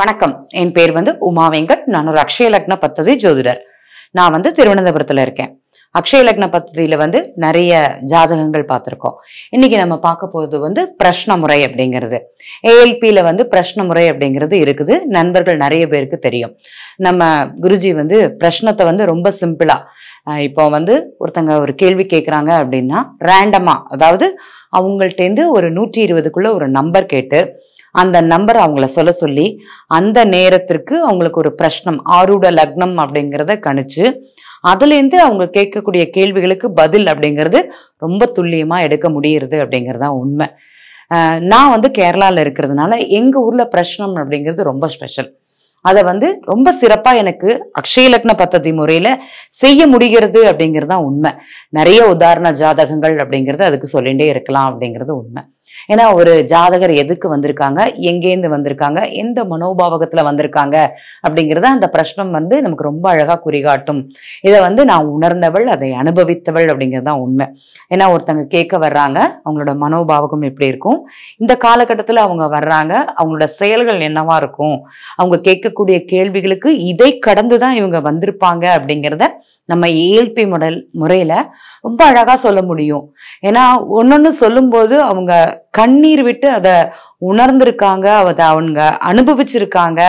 வணக்கம் என் பேர் வந்து உமா வெங்கட் நான் ஒரு அக்ஷய லக்ன பத்ததி ஜோதிடர் நான் வந்து திருவனந்தபுரத்துல இருக்கேன் அக்ஷய லக்ன பத்ததியில வந்து நிறைய ஜாதகங்கள் பார்த்துருக்கோம் இன்னைக்கு நம்ம பார்க்க போகிறது வந்து பிரஷ்ன முறை அப்படிங்கிறது ஏஎல்பியில் வந்து பிரஷ்ன முறை அப்படிங்கிறது இருக்குது நண்பர்கள் நிறைய பேருக்கு தெரியும் நம்ம குருஜி வந்து பிரஷ்னத்தை வந்து ரொம்ப சிம்பிளா இப்போ வந்து ஒருத்தங்க ஒரு கேள்வி கேட்குறாங்க அப்படின்னா ரேண்டமாக அதாவது அவங்கள்ட்டேருந்து ஒரு நூற்றி இருபதுக்குள்ள ஒரு நம்பர் கேட்டு அந்த நம்பர் அவங்கள சொல்ல சொல்லி அந்த நேரத்திற்கு அவங்களுக்கு ஒரு பிரஷ்னம் ஆரூட லக்னம் அப்படிங்கிறத கணிச்சு அதுலேருந்து அவங்க கேட்கக்கூடிய கேள்விகளுக்கு பதில் அப்படிங்கிறது ரொம்ப துல்லியமாக எடுக்க முடியறது அப்படிங்கிறது தான் உண்மை நான் வந்து கேரளாவில் இருக்கிறதுனால எங்கள் ஊரில் பிரஷ்னம் அப்படிங்கிறது ரொம்ப ஸ்பெஷல் அதை வந்து ரொம்ப சிறப்பாக எனக்கு அக்ஷயலக்ன பத்ததி முறையில் செய்ய முடிகிறது அப்படிங்கிறது தான் உண்மை நிறைய உதாரண ஜாதகங்கள் அப்படிங்கிறது அதுக்கு சொல்லிகிட்டே இருக்கலாம் அப்படிங்கிறது உண்மை ஏன்னா ஒரு ஜாதகர் எதுக்கு வந்திருக்காங்க எங்கேருந்து வந்திருக்காங்க எந்த மனோபாவகத்தில் வந்திருக்காங்க அப்படிங்கிறத அந்த பிரச்சனம் வந்து நமக்கு ரொம்ப அழகாக குறிகாட்டும் இதை வந்து நான் உணர்ந்தவள் அதை அனுபவித்தவள் அப்படிங்கிறது தான் உண்மை ஏன்னா ஒருத்தங்க கேட்க வர்றாங்க அவங்களோட மனோபாவகம் எப்படி இருக்கும் இந்த காலகட்டத்தில் அவங்க வர்றாங்க அவங்களோட செயல்கள் என்னவா இருக்கும் அவங்க கேட்கக்கூடிய கேள்விகளுக்கு இதை கடந்து தான் இவங்க வந்திருப்பாங்க அப்படிங்கிறத நம்ம ஏல்பி மொடல் முறையில் ரொம்ப அழகாக சொல்ல முடியும் ஏன்னா ஒன்று ஒன்று சொல்லும்போது அவங்க கண்ணீர் விட்டு அதை உணர்ந்திருக்காங்க அதை அவங்க அனுபவிச்சிருக்காங்க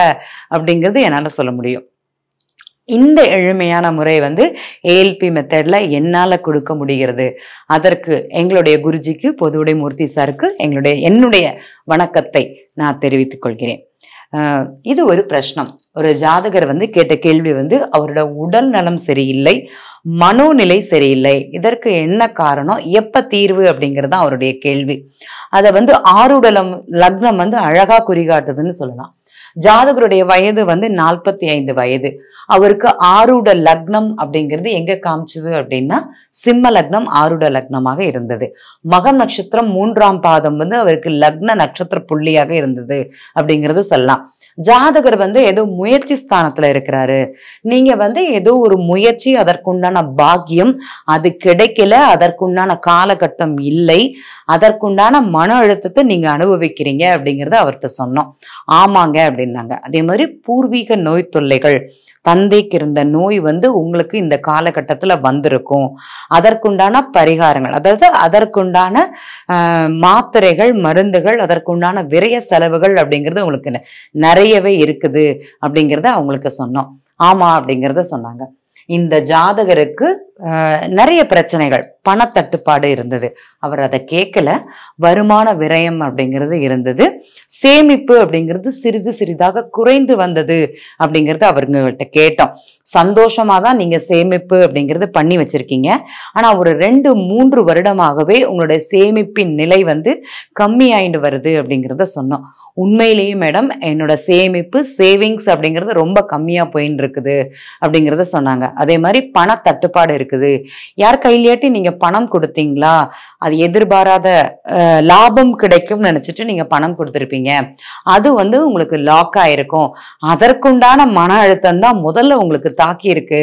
அப்படிங்கிறது என்னால் சொல்ல முடியும் இந்த எளிமையான முறை வந்து ஏஎல்பி மெத்தடில் என்னால் கொடுக்க முடிகிறது அதற்கு எங்களுடைய குருஜிக்கு பொதுவுடை மூர்த்தி சாருக்கு எங்களுடைய என்னுடைய வணக்கத்தை நான் தெரிவித்துக் கொள்கிறேன் இது ஒரு பிரச்சனம் ஒரு ஜாதகர் வந்து கேட்ட கேள்வி வந்து அவரோட உடல் நலம் சரியில்லை மனோநிலை சரியில்லை இதற்கு என்ன காரணம் எப்ப தீர்வு அப்படிங்கிறது அவருடைய கேள்வி அதை வந்து ஆறுடலம் லக்னம் வந்து அழகா குறிகாட்டுதுன்னு சொல்லலாம் ஜாதகருடைய வயது வந்து நாற்பத்தி ஐந்து வயது அவருக்கு ஆரூட லக்னம் அப்படிங்கிறது எங்க காமிச்சது அப்படின்னா சிம்ம லக்னம் ஆருட லக்னமாக இருந்தது மகன் நட்சத்திரம் மூன்றாம் பாதம் வந்து அவருக்கு லக்ன நட்சத்திர புள்ளியாக இருந்தது அப்படிங்கிறது சொல்லலாம் ஜாதகர் வந்து ஏதோ முயற்சி ஸ்தானத்துல இருக்கிறாரு நீங்க வந்து ஏதோ ஒரு முயற்சி அதற்குண்டான பாக்கியம் அது கிடைக்கல அதற்குண்டான காலகட்டம் இல்லை அதற்குண்டான மன அழுத்தத்தை நீங்க அனுபவிக்கிறீங்க அப்படிங்கறத அவர்கிட்ட சொன்னோம் ஆமாங்க அப்படின்னு அப்படின்னாங்க அதே மாதிரி பூர்வீக நோய் தொல்லைகள் தந்தைக்கு இருந்த நோய் வந்து உங்களுக்கு இந்த காலகட்டத்தில் வந்திருக்கும் அதற்குண்டான பரிகாரங்கள் அதாவது அதற்குண்டான மாத்திரைகள் மருந்துகள் அதற்குண்டான விரைய செலவுகள் அப்படிங்கிறது உங்களுக்கு நிறையவே இருக்குது அப்படிங்கிறத அவங்களுக்கு சொன்னோம் ஆமா அப்படிங்கிறத சொன்னாங்க இந்த ஜாதகருக்கு நிறைய பிரச்சனைகள் பணத்தட்டுப்பாடு இருந்தது அவர் அதை கேட்கல வருமான விரயம் அப்படிங்கிறது இருந்தது சேமிப்பு அப்படிங்கிறது சிறிது சிறிதாக குறைந்து வந்தது அப்படிங்கிறது அவங்ககிட்ட கேட்டோம் சந்தோஷமாக தான் நீங்கள் சேமிப்பு அப்படிங்கிறது பண்ணி வச்சுருக்கீங்க ஆனால் ஒரு ரெண்டு மூன்று வருடமாகவே உங்களுடைய சேமிப்பின் நிலை வந்து கம்மியாயிட்டு வருது அப்படிங்கிறத சொன்னோம் உண்மையிலேயே மேடம் என்னோட சேமிப்பு சேவிங்ஸ் அப்படிங்கிறது ரொம்ப கம்மியாக போயின்னு இருக்குது அப்படிங்கிறத சொன்னாங்க அதே மாதிரி பணத்தட்டுப்பாடு இருக்குது இருக்குது யார் கையிலேட்டி நீங்க பணம் கொடுத்தீங்களா அது எதிர்பாராத லாபம் கிடைக்கும் நினைச்சிட்டு நீங்க பணம் கொடுத்துருப்பீங்க அது வந்து உங்களுக்கு லாக் ஆயிருக்கும் அதற்குண்டான மன அழுத்தம் தான் முதல்ல உங்களுக்கு தாக்கி இருக்கு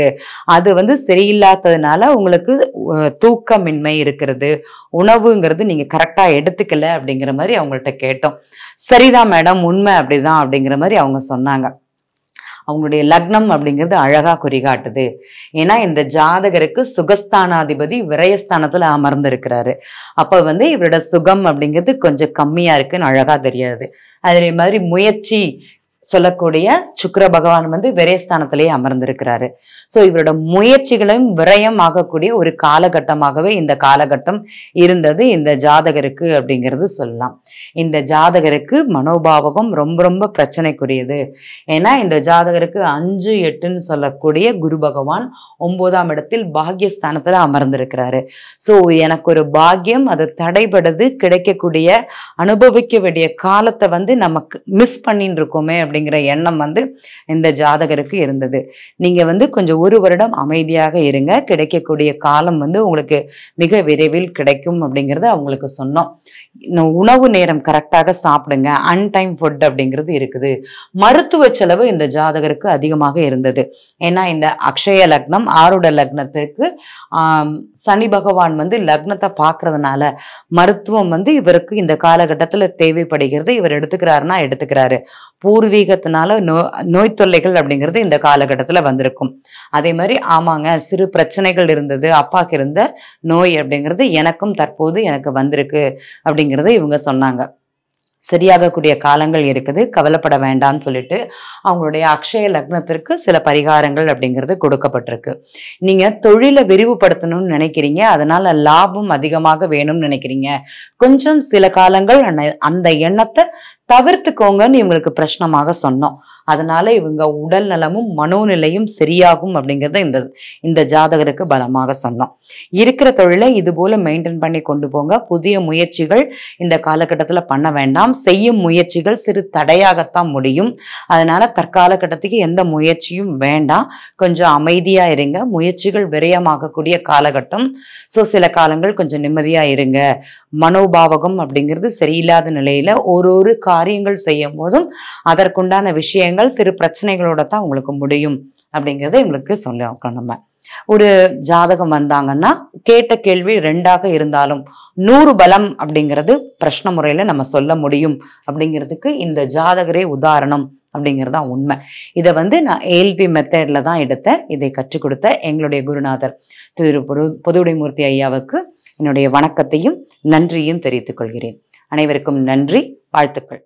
அது வந்து சரியில்லாததுனால உங்களுக்கு தூக்கமின்மை இருக்கிறது உணவுங்கிறது நீங்க கரெக்டா எடுத்துக்கல அப்படிங்கிற மாதிரி அவங்கள்ட்ட கேட்டோம் சரிதான் மேடம் உண்மை அப்படிதான் அப்படிங்கிற மாதிரி அவங்க சொன்னாங்க அவங்களுடைய லக்னம் அப்படிங்கிறது அழகா குறிகாட்டுது ஏன்னா இந்த ஜாதகருக்கு சுகஸ்தானாதிபதி அமர்ந்து அமர்ந்திருக்கிறாரு அப்ப வந்து இவரோட சுகம் அப்படிங்கிறது கொஞ்சம் கம்மியா இருக்குன்னு அழகா தெரியாது அதே மாதிரி முயற்சி சொல்லக்கூடிய சுக்கர பகவான் வந்து விரயஸ்தானத்திலேயே அமர்ந்திருக்கிறாரு ஸோ இவரோட முயற்சிகளையும் விரயம் ஆகக்கூடிய ஒரு காலகட்டமாகவே இந்த காலகட்டம் இருந்தது இந்த ஜாதகருக்கு அப்படிங்கிறது சொல்லலாம் இந்த ஜாதகருக்கு மனோபாவகம் ரொம்ப ரொம்ப பிரச்சனைக்குரியது ஏன்னா இந்த ஜாதகருக்கு அஞ்சு எட்டுன்னு சொல்லக்கூடிய குரு பகவான் ஒன்பதாம் இடத்தில் பாக்யஸ்தானத்தில் அமர்ந்திருக்கிறாரு ஸோ எனக்கு ஒரு பாக்கியம் அது தடைபடுது கிடைக்கக்கூடிய அனுபவிக்க வேண்டிய காலத்தை வந்து நமக்கு மிஸ் பண்ணின்னு இருக்கோமே அப்படிங்கிற எண்ணம் வந்து இந்த ஜாதகருக்கு இருந்தது நீங்க வந்து கொஞ்சம் ஒரு வருடம் அமைதியாக இருங்க கிடைக்கக்கூடிய காலம் வந்து உங்களுக்கு மிக விரைவில் கிடைக்கும் அப்படிங்கிறத அவங்களுக்கு சொன்னோம் உணவு நேரம் கரெக்டாக சாப்பிடுங்க அன்டைம் ஃபுட் அப்படிங்கிறது இருக்குது மருத்துவ செலவு இந்த ஜாதகருக்கு அதிகமாக இருந்தது ஏன்னா இந்த அக்ஷய லக்னம் ஆருட லக்னத்துக்கு சனி பகவான் வந்து லக்னத்தை பார்க்கறதுனால மருத்துவம் வந்து இவருக்கு இந்த காலகட்டத்தில் தேவைப்படுகிறது இவர் எடுத்துக்கிறாருன்னா எடுத்துக்கிறாரு பூர்வீக பூர்வீகத்தினால நோ நோய் தொல்லைகள் அப்படிங்கிறது இந்த காலகட்டத்தில் வந்திருக்கும் அதே மாதிரி ஆமாங்க சிறு பிரச்சனைகள் இருந்தது அப்பாவுக்கு இருந்த நோய் அப்படிங்கிறது எனக்கும் தற்போது எனக்கு வந்திருக்கு அப்படிங்கிறது இவங்க சொன்னாங்க சரியாகக்கூடிய காலங்கள் இருக்குது கவலைப்பட வேண்டாம்னு சொல்லிட்டு அவங்களுடைய அக்ஷய லக்னத்திற்கு சில பரிகாரங்கள் அப்படிங்கிறது கொடுக்கப்பட்டிருக்கு நீங்கள் தொழிலை விரிவுபடுத்தணும்னு நினைக்கிறீங்க அதனால லாபம் அதிகமாக வேணும்னு நினைக்கிறீங்க கொஞ்சம் சில காலங்கள் அந்த எண்ணத்தை தவிர்த்துக்கோங்கன்னு இவங்களுக்கு பிரச்சனமாக சொன்னோம் அதனால இவங்க உடல் நலமும் மனோநிலையும் சரியாகும் அப்படிங்கிறத இந்த இந்த ஜாதகருக்கு பலமாக சொன்னோம் இருக்கிற தொழிலை இது போல மெயின்டைன் பண்ணி கொண்டு போங்க புதிய முயற்சிகள் இந்த காலகட்டத்தில் பண்ண வேண்டாம் செய்யும் முயற்சிகள் சிறு தடையாகத்தான் முடியும் அதனால தற்கால கட்டத்துக்கு எந்த முயற்சியும் வேண்டாம் கொஞ்சம் அமைதியா இருங்க முயற்சிகள் விரயமாகக்கூடிய காலகட்டம் ஸோ சில காலங்கள் கொஞ்சம் நிம்மதியா இருங்க மனோபாவகம் அப்படிங்கிறது சரியில்லாத நிலையில ஒரு ஒரு கால காரியங்கள் செய்யும் போதும் அதற்குண்டான விஷயங்கள் சிறு பிரச்சனைகளோட தான் உங்களுக்கு முடியும் அப்படிங்கிறத எங்களுக்கு சொல்லியிருக்கோம் நம்ம ஒரு ஜாதகம் வந்தாங்கன்னா கேட்ட கேள்வி ரெண்டாக இருந்தாலும் நூறு பலம் அப்படிங்கிறது பிரஷ்ன முறையில நம்ம சொல்ல முடியும் அப்படிங்கிறதுக்கு இந்த ஜாதகரே உதாரணம் அப்படிங்கிறது தான் உண்மை இதை வந்து நான் ஏல்பி மெத்தட்ல தான் எடுத்தேன் இதை கற்றுக் கொடுத்த எங்களுடைய குருநாதர் திரு பொது பொதுவுடைமூர்த்தி ஐயாவுக்கு என்னுடைய வணக்கத்தையும் நன்றியும் தெரிவித்துக் கொள்கிறேன் அனைவருக்கும் நன்றி வாழ்த்துக்கள்